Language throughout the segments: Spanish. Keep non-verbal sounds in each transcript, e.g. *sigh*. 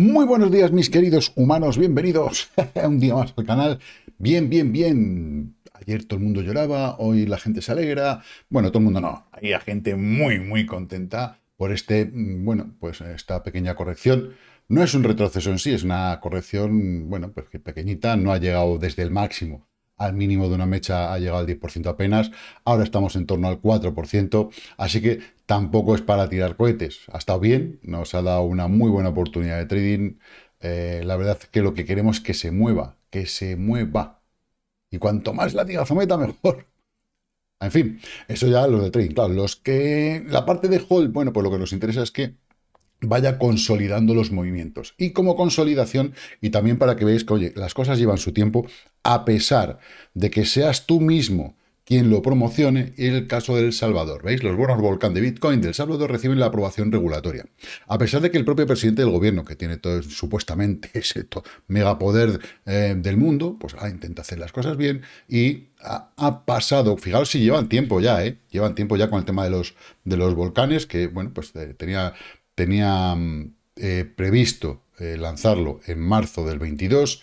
Muy buenos días mis queridos humanos, bienvenidos *laughs* un día más al canal. Bien, bien, bien. Ayer todo el mundo lloraba, hoy la gente se alegra. Bueno, todo el mundo no. Hay gente muy, muy contenta por este, mm, bueno, pues esta pequeña corrección. No es un retroceso en sí, es una corrección, bueno, pues que pequeñita, no ha llegado desde el máximo al mínimo de una mecha ha llegado al 10% apenas, ahora estamos en torno al 4%, así que tampoco es para tirar cohetes. Ha estado bien, nos ha dado una muy buena oportunidad de trading, eh, la verdad es que lo que queremos es que se mueva, que se mueva. Y cuanto más la latigazo meta, mejor. En fin, eso ya lo de trading, claro, los que... La parte de hold, bueno, pues lo que nos interesa es que vaya consolidando los movimientos. Y como consolidación, y también para que veáis que, oye, las cosas llevan su tiempo, a pesar de que seas tú mismo quien lo promocione, y el caso del Salvador. ¿Veis? Los bonos volcán de Bitcoin del Salvador reciben la aprobación regulatoria. A pesar de que el propio presidente del gobierno, que tiene todo, supuestamente *laughs* ese megapoder eh, del mundo, pues ah, intenta hacer las cosas bien y ha, pasado, fijaos si llevan tiempo ya, ¿eh? Llevan tiempo ya con el tema de los, de los volcanes, que, bueno, pues eh, tenía tenía mm, eh, previsto eh, lanzarlo en marzo del 22,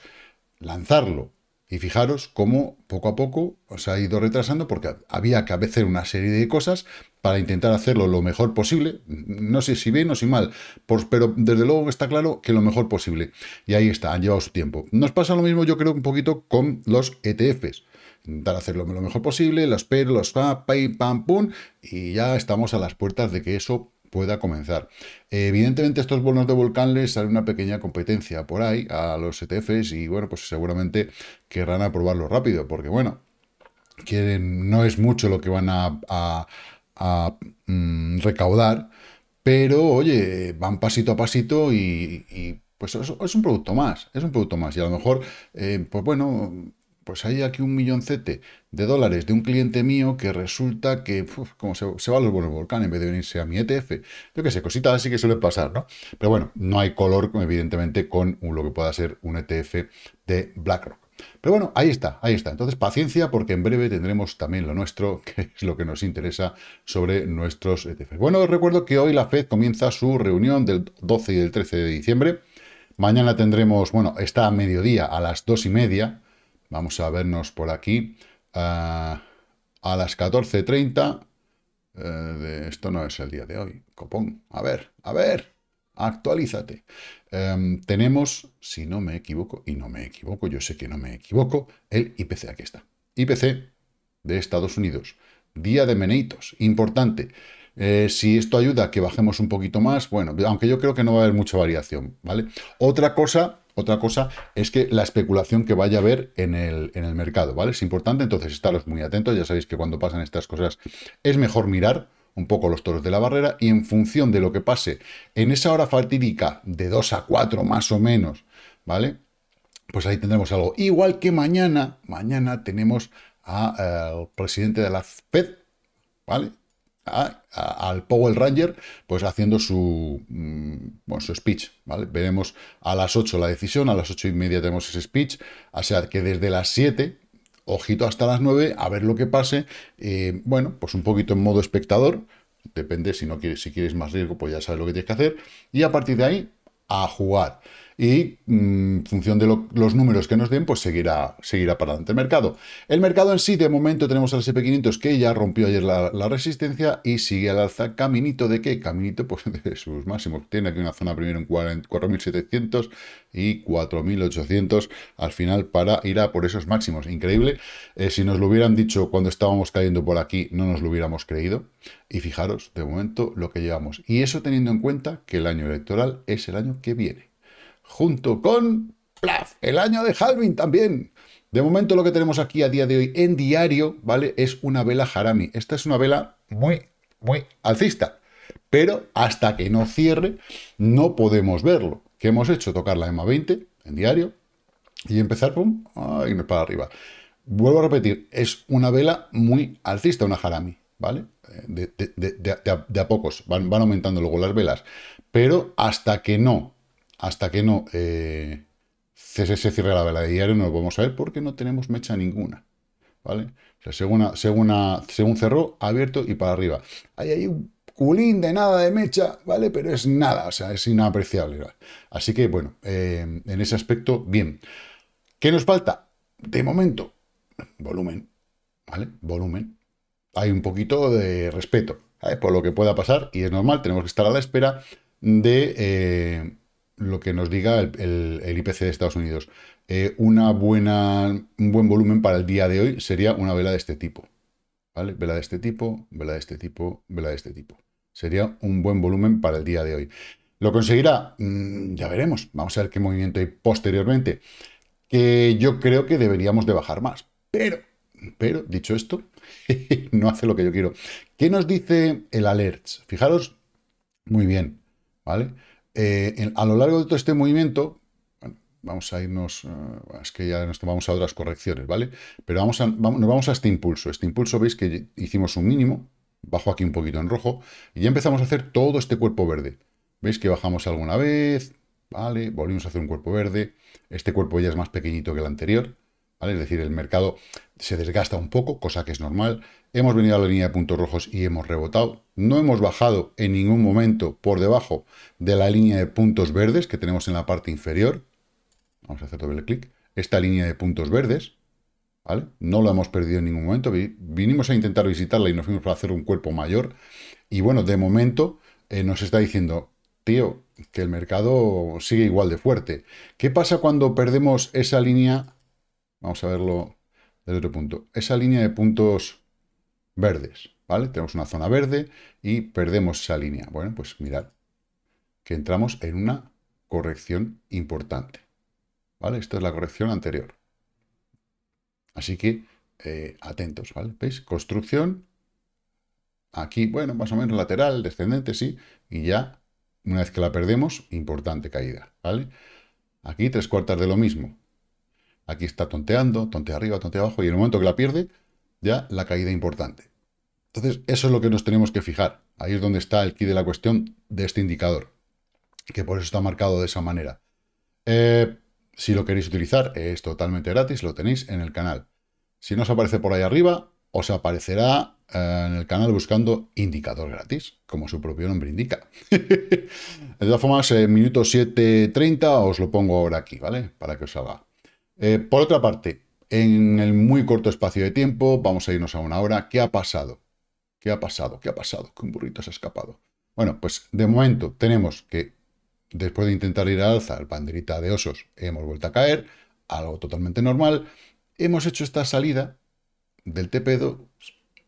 lanzarlo. Y fijaros cómo poco a poco se ha ido retrasando porque había que hacer una serie de cosas para intentar hacerlo lo mejor posible. No sé si bien o si mal, pero desde luego está claro que lo mejor posible. Y ahí está, han llevado su tiempo. Nos pasa lo mismo yo creo un poquito con los ETFs intentar hacerlo lo mejor posible, los pero, los pa, pay, pam, pum, y ya estamos a las puertas de que eso pueda comenzar. Evidentemente, estos bonos de volcán les sale una pequeña competencia por ahí a los ETFs y, bueno, pues seguramente querrán aprobarlo rápido, porque, bueno, quieren, no es mucho lo que van a, mm, recaudar, pero, oye, van pasito a pasito y, pues es, un producto más, es un producto más. Y a lo mejor, eh, pues bueno, pues hay aquí un milloncete de dólares de un cliente mío que resulta que como se, va a los volcán en vez de venirse a mi ETF. Yo qué sé, cositas así que suele pasar, ¿no? Pero bueno, no hay color, evidentemente, con lo que pueda ser un ETF de BlackRock. Pero bueno, ahí está, ahí está. Entonces, paciencia, porque en breve tendremos también lo nuestro, *laughs* que es lo que nos interesa sobre nuestros ETF. Bueno, os recuerdo que hoy la Fed comienza su reunión del 12 y del 13 de diciembre. Mañana tendremos, bueno, está a mediodía, a las dos y media, Vamos a vernos por aquí. Eh, a las 14.30. Eh, esto no es el día de hoy. Copón. A ver, a ver. Actualízate. Em, tenemos, si no me equivoco, y no me equivoco, yo sé que no me equivoco, el IPC. Aquí está. IPC de Estados Unidos. Día de meneitos. Importante. Eh, si esto ayuda a que bajemos un poquito más, bueno, aunque yo creo que no va a haber mucha variación, ¿vale? Otra cosa otra cosa es que la especulación que vaya a haber en el, en el mercado, ¿vale? Es importante, entonces estaros muy atentos. Ya sabéis que cuando pasan estas cosas es mejor mirar un poco los toros de la barrera y en función de lo que pase en esa hora fatídica de 2 a 4 más o menos, ¿vale? Pues ahí tendremos algo. Igual que mañana, mañana tenemos eh, al presidente de la FED, ¿vale? al Power Ranger, pues haciendo su, mm, bueno, su speech, ¿vale? Veremos a las 8 la decisión, a las 8 y media tenemos ese speech, o sea que desde las 7, ojito hasta las 9, a ver lo que pase, eh, bueno, pues un poquito en modo espectador, depende si no quieres, si quieres más riesgo, pues ya sabes lo que tienes que hacer, y a partir de ahí, a jugar y en mm, función de los números que nos den, pues seguirá, seguirá para adelante el mercado. El mercado en sí, de momento tenemos al SP500 que ya rompió ayer la, resistencia y sigue al alza. ¿Caminito de qué? Caminito pues *laughs* de sus máximos. Tiene aquí una zona primero en 4.700 y 4.800 al final para ir a por esos máximos. Increíble. Eh, si nos lo hubieran dicho cuando estábamos cayendo por aquí, no nos lo hubiéramos creído. Y fijaros, de momento, lo que llevamos. Y eso teniendo en cuenta que el año electoral es el año que viene junto con ¡plaf! el año de Halving también. De momento lo que tenemos aquí a día de hoy en diario, ¿vale? Es una vela Harami. Esta es una vela muy, muy alcista. Pero hasta que no cierre, no podemos verlo. ¿Qué hemos hecho? Tocar la EMA 20 en diario y empezar, pum, a irnos para arriba. Vuelvo a repetir, es una vela muy alcista, una Harami, ¿vale? Eh, de, a, pocos, van, van aumentando luego las velas. Pero hasta que no hasta que no eh, se, cierre la vela de diario no lo a ver porque no tenemos mecha ninguna. ¿Vale? O sea, según, cerró, abierto y para arriba. Ahí hay un culín de nada de mecha, ¿vale? Pero es nada, o sea, es inapreciable. Así que, bueno, eh, en ese aspecto, bien. ¿Qué nos falta? De momento, volumen, ¿vale? Volumen. Hay un poquito de respeto por lo que pueda pasar y es normal, tenemos que estar a la espera de... Eh, lo que nos diga el, IPC de Estados Unidos. Eh, una buena, un buen volumen para el día de hoy sería una vela de este tipo. ¿Vale? Vela de este tipo, vela de este tipo, vela de este tipo. Sería un buen volumen para el día de hoy. ¿Lo conseguirá? Mm, ya veremos. Vamos a ver qué movimiento hay posteriormente. Que yo creo que deberíamos de bajar más. Pero, pero, dicho esto, *laughs* no hace lo que yo quiero. ¿Qué nos dice el alert? Fijaros muy bien, ¿vale? Eh, a lo largo de todo este movimiento, vamos a irnos, eh, es que ya nos tomamos a otras correcciones, ¿vale? Pero vamos, nos vamos a este impulso. Este impulso, veis que hicimos un mínimo, bajo aquí un poquito en rojo, y ya empezamos a hacer todo este cuerpo verde. ¿Veis que bajamos alguna vez? Vale, volvimos a hacer un cuerpo verde. Este cuerpo ya es más pequeñito que el anterior. Es decir, el mercado se desgasta un poco, cosa que es normal. Hemos venido a la línea de puntos rojos y hemos rebotado. No hemos bajado en ningún momento por debajo de la línea de puntos verdes que tenemos en la parte inferior. Vamos a hacer doble clic. Esta línea de puntos verdes, ¿vale? No la hemos perdido en ningún momento. Vinimos a intentar visitarla y nos fuimos para hacer un cuerpo mayor. Y bueno, de momento eh, nos está diciendo, tío, que el mercado sigue igual de fuerte. ¿Qué pasa cuando perdemos esa línea Vamos a verlo desde otro punto. Esa línea de puntos verdes, ¿vale? Tenemos una zona verde y perdemos esa línea. Bueno, pues mirad que entramos en una corrección importante, ¿vale? Esta es la corrección anterior. Así que eh, atentos, ¿vale? ¿Veis? Construcción, aquí, bueno, más o menos lateral, descendente, sí, y ya, una vez que la perdemos, importante caída, ¿vale? Aquí tres cuartas de lo mismo, Aquí está tonteando, tontea arriba, tontea abajo, y en el momento que la pierde, ya la caída importante. Entonces, eso es lo que nos tenemos que fijar. Ahí es donde está el key de la cuestión de este indicador, que por eso está marcado de esa manera. Eh, si lo queréis utilizar, es totalmente gratis, lo tenéis en el canal. Si no os aparece por ahí arriba, os aparecerá eh, en el canal buscando indicador gratis, como su propio nombre indica. *laughs* de todas formas, en minuto 7.30 os lo pongo ahora aquí, ¿vale? Para que os haga. Eh, por otra parte, en el muy corto espacio de tiempo, vamos a irnos a una hora, ¿qué ha pasado? ¿Qué ha pasado? ¿Qué ha pasado? Que un burrito se ha escapado. Bueno, pues de momento tenemos que, después de intentar ir al alza, al banderita de osos, hemos vuelto a caer, algo totalmente normal. Hemos hecho esta salida del tepedo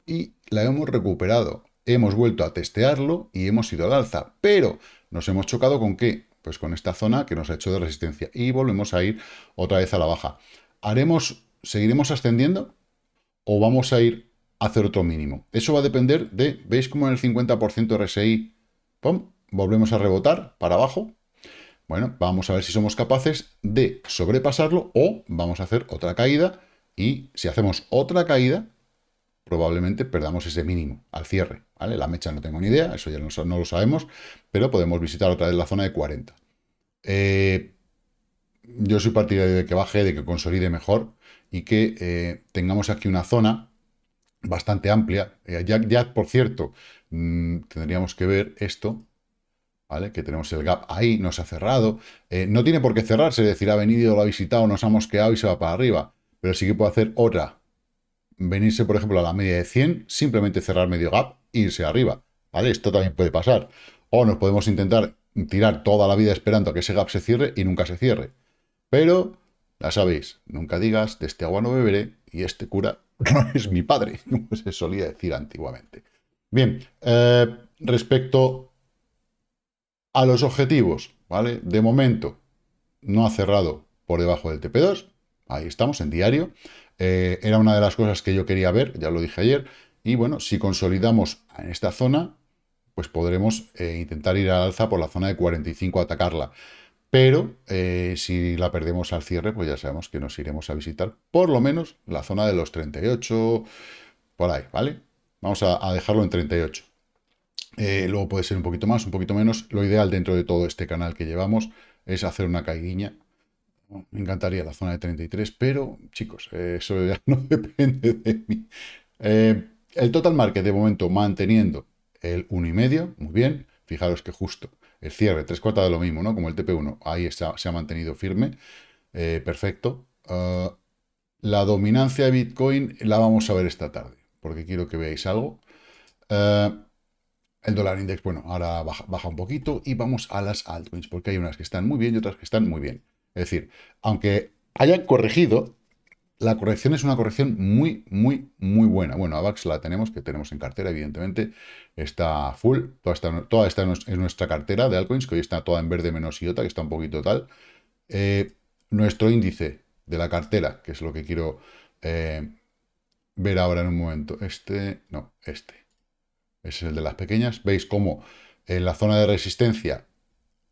y la hemos recuperado. Hemos vuelto a testearlo y hemos ido al alza, pero nos hemos chocado con que pues con esta zona que nos ha hecho de resistencia. Y volvemos a ir otra vez a la baja. ¿Haremos, seguiremos ascendiendo o vamos a ir a hacer otro mínimo? Eso va a depender de, ¿veis cómo en el 50% RSI, volvemos a rebotar para abajo? Bueno, vamos a ver si somos capaces de sobrepasarlo o vamos a hacer otra caída y si hacemos otra caída, probablemente perdamos ese mínimo al cierre. La mecha no tengo ni idea, eso ya no, no lo sabemos, pero podemos visitar otra vez la zona de 40. Eh, yo soy partidario de que baje, de que consolide mejor y que eh, tengamos aquí una zona bastante amplia. Eh, ya, por cierto, mm, tendríamos que ver esto, ¿vale? Que tenemos el gap ahí, nos ha cerrado. no tiene por qué cerrarse, es decir, ha venido, lo ha visitado, nos ha mosqueado y se va para arriba. Pero sí que puede hacer otra. Venirse, por ejemplo, a la media de 100, simplemente cerrar medio gap irse arriba, ¿vale? Esto también puede pasar. O nos podemos intentar tirar toda la vida esperando a que ese gap se cierre y nunca se cierre. Pero, ya sabéis, nunca digas, de este agua no beberé y este cura *laughs* no es mi padre, como se solía decir antiguamente. Bien, eh, respecto a los objetivos, ¿vale? De momento, no ha cerrado por debajo del TP2, ahí estamos, en diario. Eh, era una de las cosas que yo quería ver, ya lo dije ayer, y bueno, si consolidamos en esta zona, pues podremos eh, intentar ir al alza por la zona de 45 a atacarla. Pero eh, si la perdemos al cierre, pues ya sabemos que nos iremos a visitar por lo menos la zona de los 38, por ahí, ¿vale? Vamos a, dejarlo en 38. Eh, luego puede ser un poquito más, un poquito menos. Lo ideal dentro de todo este canal que llevamos es hacer una caiguiña. Me encantaría la zona de 33, pero chicos, eso ya *laughs* no depende de mí. El total market de momento manteniendo el 1,5, muy bien. Fijaros que justo el cierre, tres cuartas de lo mismo, ¿no? Como el TP1, ahí se ha mantenido firme. Eh, perfecto. Ah, la dominancia de Bitcoin la vamos a ver esta tarde, porque quiero que veáis algo. Ah, el dólar index, bueno, ahora baja, un poquito y vamos a las altcoins, porque hay unas que están muy bien y otras que están muy bien. Es decir, aunque hayan corregido, la corrección es una corrección muy, muy, muy buena. Bueno, AVAX la tenemos, que tenemos en cartera, evidentemente. Está full. Toda esta, es nuestra cartera de altcoins, que hoy está toda en verde menos IOTA, que está un poquito tal. Eh, nuestro índice de la cartera, que es lo que quiero eh, ver ahora en un momento. Este, no, este. Ese es el de las pequeñas. Veis cómo en la zona de resistencia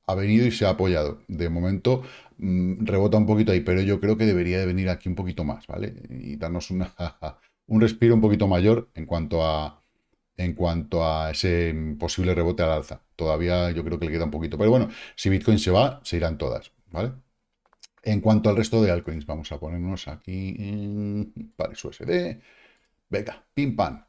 ha venido y se ha apoyado. De momento mm, rebota un poquito ahí, pero yo creo que debería de venir aquí un poquito más, ¿vale? Y darnos una, *laughs* un respiro un poquito mayor en cuanto a en cuanto a ese mm, posible rebote al alza. Todavía yo creo que le queda un poquito. Pero bueno, si Bitcoin se va, se irán todas, ¿vale? En cuanto al resto de altcoins, vamos a ponernos aquí para su sd Venga, pim pam.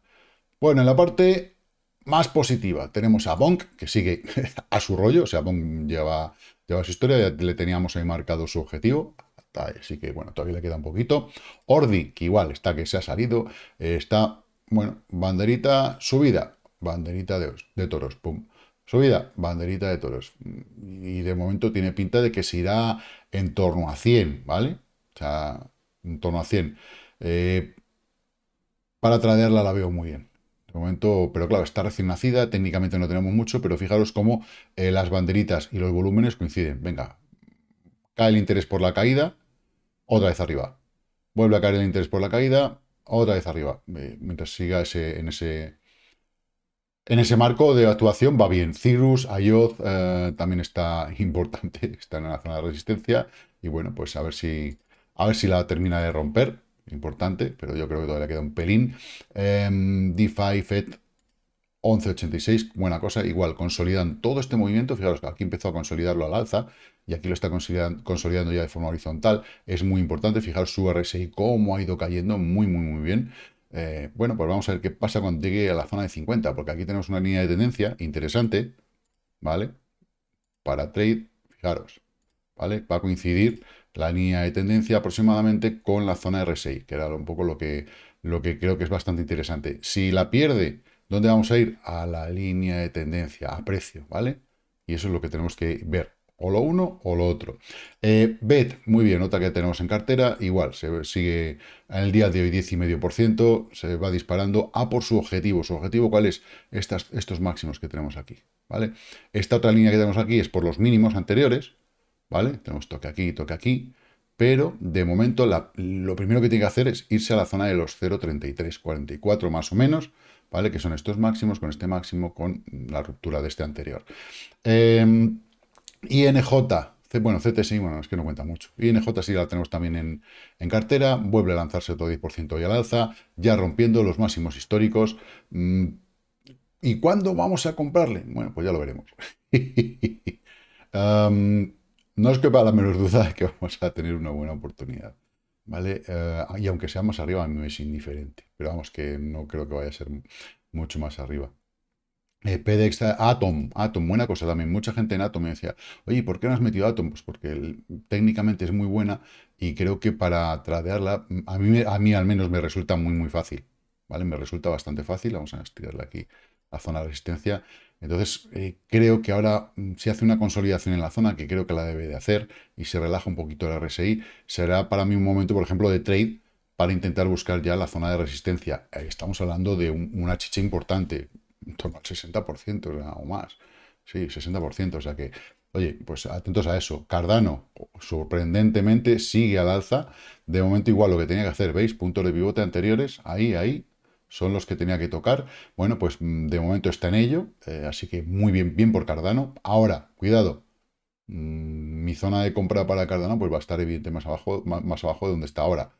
Bueno, en la parte más positiva, tenemos a Bonk, que sigue *laughs* a su rollo, o sea, Bonk lleva, lleva su historia, le teníamos ahí marcado su objetivo, así que bueno, todavía le queda un poquito. Ordi, que igual está que se ha salido, eh, está, bueno, banderita subida, banderita de, toros, pum. Subida, banderita de toros. Y de momento tiene pinta de que se irá en torno a 100, ¿vale? O sea, en torno a 100. Eh, para traerla la veo muy bien momento, pero claro, está recién nacida, técnicamente no tenemos mucho, pero fijaros cómo eh, las banderitas y los volúmenes coinciden. Venga, cae el interés por la caída, otra vez arriba. Vuelve a caer el interés por la caída, otra vez arriba. Eh, mientras siga ese, en ese... En ese marco de actuación va bien. Cirrus, Ayoth eh, también está *laughs* importante, está en la zona de resistencia. Y bueno, pues a ver si a ver si la termina de romper importante, pero yo creo que todavía queda un pelín. Eh, DeFi, FED, 11.86, buena cosa, igual, consolidan todo este movimiento, fijaros, que aquí empezó a consolidarlo al alza, y aquí lo está consolidando, ya de forma horizontal, es muy importante, fijaros su RSI, cómo ha ido cayendo, muy, muy, muy bien. Eh, bueno, pues vamos a ver qué pasa cuando llegue a la zona de 50, porque aquí tenemos una línea de tendencia interesante, ¿vale? Para trade, fijaros, ¿vale? Va a coincidir la línea de tendencia aproximadamente con la zona R6, que era un poco lo que, lo que creo que es bastante interesante. Si la pierde, ¿dónde vamos a ir? A la línea de tendencia, a precio, ¿vale? Y eso es lo que tenemos que ver, o lo uno o lo otro. Eh, BET, muy bien, nota que tenemos en cartera, igual, se sigue el día de hoy 10,5%, se va disparando a por su objetivo. ¿Su objetivo cuál es? Estas, estos máximos que tenemos aquí, ¿vale? Esta otra línea que tenemos aquí es por los mínimos anteriores, ¿vale? Tenemos toque aquí, toque aquí, pero de momento lo primero que tiene que hacer es irse a la zona de los 0,3344 más o menos, ¿vale? Que son estos máximos con este máximo con la ruptura de este anterior. Eh, em, INJ, bueno, CTSI, bueno, es que no cuenta mucho. INJ sí la tenemos también en, cartera, vuelve a lanzarse otro 10% hoy al alza, ya rompiendo los máximos históricos. Mm, ¿Y cuándo vamos a comprarle? Bueno, pues ya lo veremos. *laughs* Em, no os quepa la menor duda de que vamos a tener una buena oportunidad. ¿Vale? Eh, y aunque sea más arriba, no es indiferente. Pero vamos, que no creo que vaya a ser mucho más arriba. Eh, PDX, Atom, Atom, buena cosa también. Mucha gente en Atom me decía, oye, ¿por qué no has metido Atom? Pues porque técnicamente es muy buena y creo que para tradearla, a mí, a mí al menos me resulta muy, muy fácil. ¿Vale? Me resulta bastante fácil. Vamos a estirarla aquí la zona de resistencia. Entonces, eh, creo que ahora, mm, si hace una consolidación en la zona, que creo que la debe de hacer, y se relaja un poquito el RSI, será para mí un momento, por ejemplo, de trade para intentar buscar ya la zona de resistencia. Eh, estamos hablando de una chicha importante, en torno al 60% o más. Sí, 60%. O sea que, oye, pues atentos a eso. Cardano, sorprendentemente, sigue al alza. De momento igual lo que tenía que hacer, ¿veis? Puntos de pivote anteriores, ahí, ahí, son los que tenía que tocar. Bueno, pues mm, de momento está en ello, eh, así que muy bien, bien por Cardano. Ahora, cuidado, mm, mi zona de compra para Cardano pues va a estar evidente más abajo, más, más abajo de donde está ahora.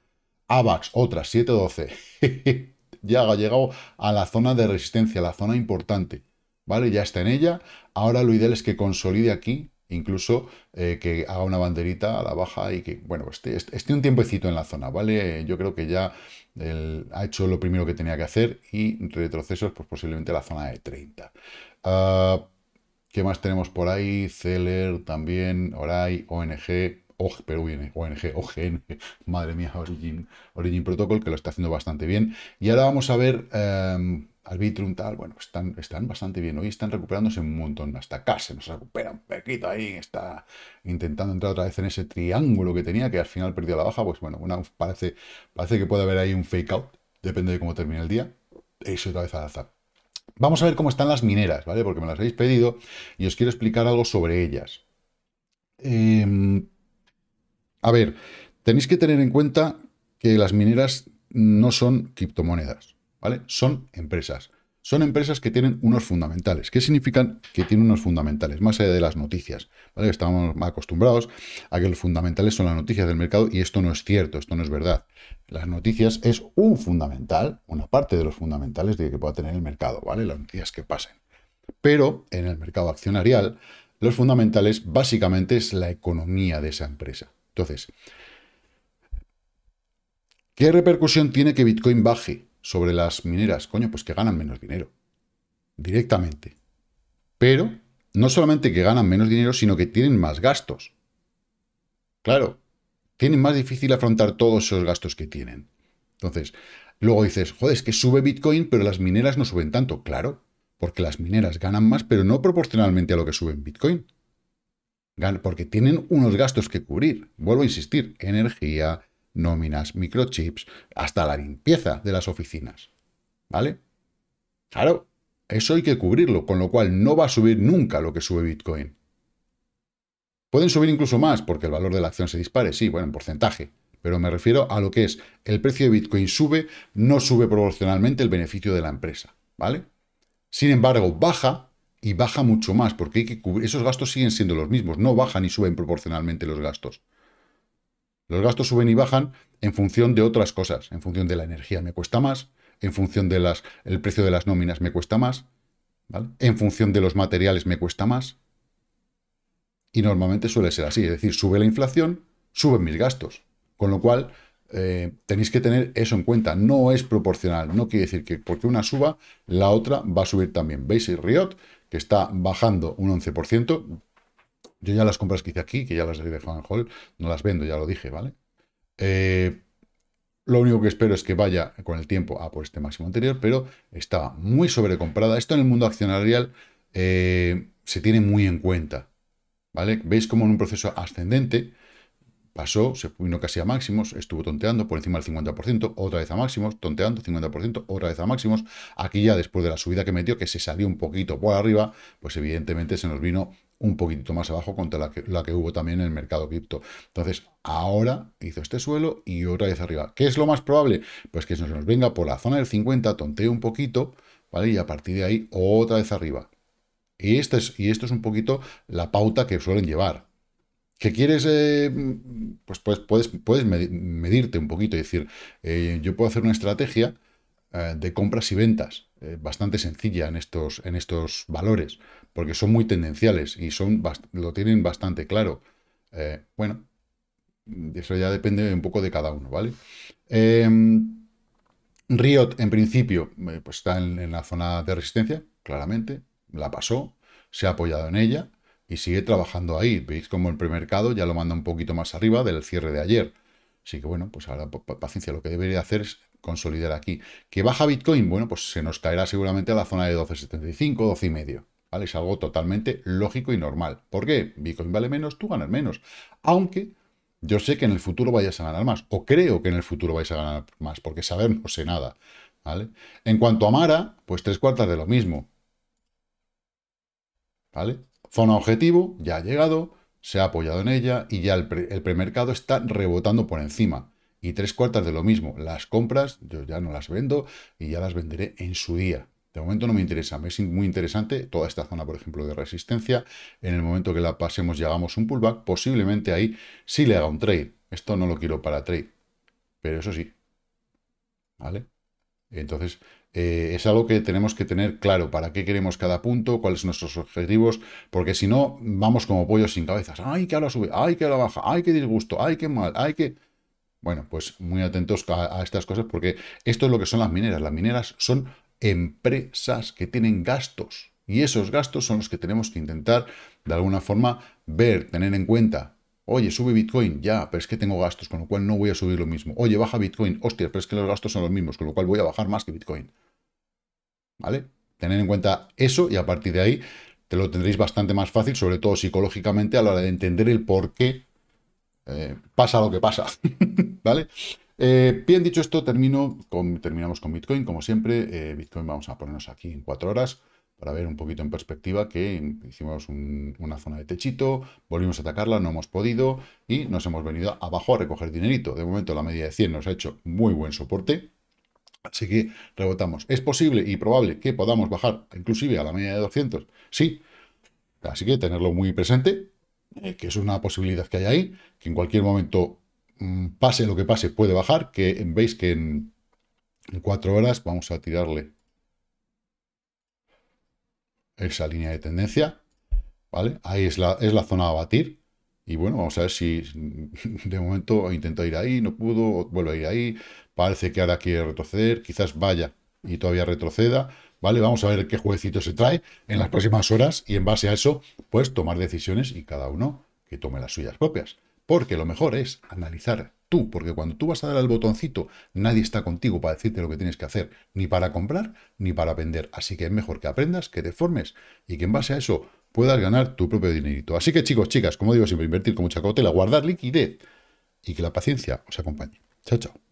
AVAX, otra, 7.12. *laughs* ya ha llegado a la zona de resistencia, la zona importante. ¿Vale? Ya está en ella. Ahora lo ideal es que consolide aquí Incluso eh, que haga una banderita a la baja y que, bueno, pues, esté, esté un tiempecito en la zona, ¿vale? Yo creo que ya ha hecho lo primero que tenía que hacer y retrocesos, pues posiblemente la zona de 30. Ah, ¿Qué más tenemos por ahí? Celer también, Orai, ONG, OG, pero ONG, OGN, *laughs* madre mía, Origin, Origin Protocol, que lo está haciendo bastante bien. Y ahora vamos a ver em, Arbitrum, tal, bueno, están, están bastante bien. Hoy están recuperándose un montón, hasta casi nos recupera un poquito ahí, está intentando entrar otra vez en ese triángulo que tenía, que al final perdió la baja, pues bueno, parece, parece que puede haber ahí un fake out, depende de cómo termine el día, eso otra vez al azar. Vamos a ver cómo están las mineras, ¿vale? Porque me las habéis pedido y os quiero explicar algo sobre ellas. Em, a ver, tenéis que tener en cuenta que las mineras no son criptomonedas. ¿vale? Son empresas. Son empresas que tienen unos fundamentales. ¿Qué significan que tienen unos fundamentales? Más allá de las noticias, ¿vale? Estamos acostumbrados a que los fundamentales son las noticias del mercado y esto no es cierto, esto no es verdad. Las noticias es un fundamental, una parte de los fundamentales de que pueda tener el mercado, ¿vale? Las noticias que pasen. Pero en el mercado accionarial, los fundamentales básicamente es la economía de esa empresa. Entonces, ¿qué repercusión tiene que Bitcoin baje? sobre las mineras, coño, pues que ganan menos dinero. Directamente. Pero no solamente que ganan menos dinero, sino que tienen más gastos. Claro, tienen más difícil afrontar todos esos gastos que tienen. Entonces, luego dices, joder, es que sube Bitcoin, pero las mineras no suben tanto. Claro, porque las mineras ganan más, pero no proporcionalmente a lo que sube Bitcoin. porque tienen unos gastos que cubrir. Vuelvo a insistir, energía, nóminas, microchips, hasta la limpieza de las oficinas. ¿Vale? Claro, eso hay que cubrirlo, con lo cual no va a subir nunca lo que sube Bitcoin. Pueden subir incluso más porque el valor de la acción se dispare, sí, bueno, en porcentaje, pero me refiero a lo que es el precio de Bitcoin sube, no sube proporcionalmente el beneficio de la empresa, ¿vale? Sin embargo, baja y baja mucho más porque hay esos gastos siguen siendo los mismos, no bajan y suben proporcionalmente los gastos. Los gastos suben y bajan en función de otras cosas, en función de la energía me cuesta más, en función del el precio de las nóminas me cuesta más, en función de los materiales me cuesta más. Y normalmente suele ser así, es decir, sube la inflación, suben mis gastos. Con lo cual, eh, tenéis que tener eso en cuenta. No es proporcional. No quiere decir que porque una suba, la otra va a subir también. Veis el Riot, que está bajando un 11%. Yo ya las compras que hice aquí, que ya las dejé de Fan Hall, no las vendo, ya lo dije, ¿vale? Eh, lo único que espero es que vaya con el tiempo a por este máximo anterior, pero estaba muy sobrecomprada. Esto en el mundo accionarial eh, se tiene muy en cuenta, ¿vale? Veis cómo en un proceso ascendente pasó, se vino casi a máximos, estuvo tonteando por encima del 50%, otra vez a máximos, tonteando 50%, otra vez a máximos. Aquí ya después de la subida que metió, que se salió un poquito por arriba, pues evidentemente se nos vino un poquito más abajo contra la que, hubo también en el mercado cripto. Entonces, ahora hizo este suelo y otra vez arriba. ¿Qué es lo más probable? Pues que se nos venga por la zona del 50, tontee un poquito, ¿vale? Y a partir de ahí, otra vez arriba. Y, este es, y esto es un poquito la pauta que suelen llevar. ¿Que quieres? Eh, pues, pues, puedes, puedes medirte un poquito y decir, eh, yo puedo hacer una estrategia eh, de compras y ventas eh, bastante sencilla en estos, en estos valores, porque son muy tendenciales y son lo tienen bastante claro. Eh, bueno, eso ya depende un poco de cada uno, ¿vale? Em, Riot, en principio, pues está en, en la zona de resistencia, claramente, la pasó, se ha apoyado en ella y sigue trabajando ahí. Veis como el premercado ya lo manda un poquito más arriba del cierre de ayer. Así que bueno, pues ahora paciencia, lo que debería hacer es consolidar aquí. ¿Que baja Bitcoin? Bueno, pues se nos caerá seguramente a la zona de 12.75, 12,5. ¿Vale? Es algo totalmente lógico y normal. ¿Por qué? Bitcoin vale menos, tú ganas menos. Aunque yo sé que en el futuro vayas a ganar más, o creo que en el futuro vais a ganar más, porque saber no sé nada. ¿Vale? En cuanto a Mara, pues tres cuartas de lo mismo. ¿Vale? Zona objetivo, ya ha llegado, se ha apoyado en ella y ya el premercado está rebotando por encima y tres cuartas de lo mismo. Las compras yo ya no las vendo y ya las venderé en su día. De momento no me interesa, me es muy interesante toda esta zona, por ejemplo, de resistencia. En el momento que la pasemos y hagamos un pullback, posiblemente ahí sí le haga un trade. Esto no lo quiero para trade, pero eso sí. ¿Vale? Entonces, eh, es algo que tenemos que tener claro, para qué queremos cada punto, cuáles son nuestros objetivos, porque si no, vamos como pollos sin cabezas. ¡Ay, que ahora sube! ¡Ay, que ahora baja! ¡Ay, que disgusto! ¡Ay, que mal! ¡Ay, que... Bueno, pues muy atentos a, estas cosas porque esto es lo que son las mineras. Las mineras son empresas que tienen gastos y esos gastos son los que tenemos que intentar de alguna forma ver, tener en cuenta. Oye, sube Bitcoin, ya, pero es que tengo gastos, con lo cual no voy a subir lo mismo. Oye, baja Bitcoin, hostia, pero es que los gastos son los mismos, con lo cual voy a bajar más que Bitcoin. ¿Vale? Tener en cuenta eso y a partir de ahí te lo tendréis bastante más fácil, sobre todo psicológicamente, a la hora de entender el por qué eh, pasa lo que pasa, *laughs* ¿vale? Eh, bien dicho esto, termino con, terminamos con Bitcoin, como siempre. Eh, Bitcoin vamos a ponernos aquí en cuatro horas para ver un poquito en perspectiva que hicimos una zona de techito, volvimos a atacarla, no hemos podido y nos hemos venido abajo a recoger dinerito. De momento la media de 100 nos ha hecho muy buen soporte, así que rebotamos. ¿Es posible y probable que podamos bajar inclusive a la media de 200? Sí, así que tenerlo muy presente eh, que es una posibilidad que hay ahí, que en cualquier momento mm, pase lo que pase, puede bajar, que veis que en, cuatro horas vamos a tirarle esa línea de tendencia, ¿vale? Ahí es la, zona a batir. Y bueno, vamos a ver si *laughs* de momento intentó ir ahí, no pudo, vuelve a ir ahí. Parece que ahora quiere retroceder, quizás vaya y todavía retroceda. ¿vale? Vamos a ver qué jueguecito se trae en las próximas horas y en base a eso, pues tomar decisiones y cada uno que tome las suyas propias. Porque lo mejor es analizar tú, porque cuando tú vas a dar al botoncito, nadie está contigo para decirte lo que tienes que hacer, ni para comprar, ni para vender. Así que es mejor que aprendas, que te formes y que en base a eso puedas ganar tu propio dinerito. Así que chicos, chicas, como digo siempre, invertir con mucha cautela, guardar liquidez y que la paciencia os acompañe. Chao, chao.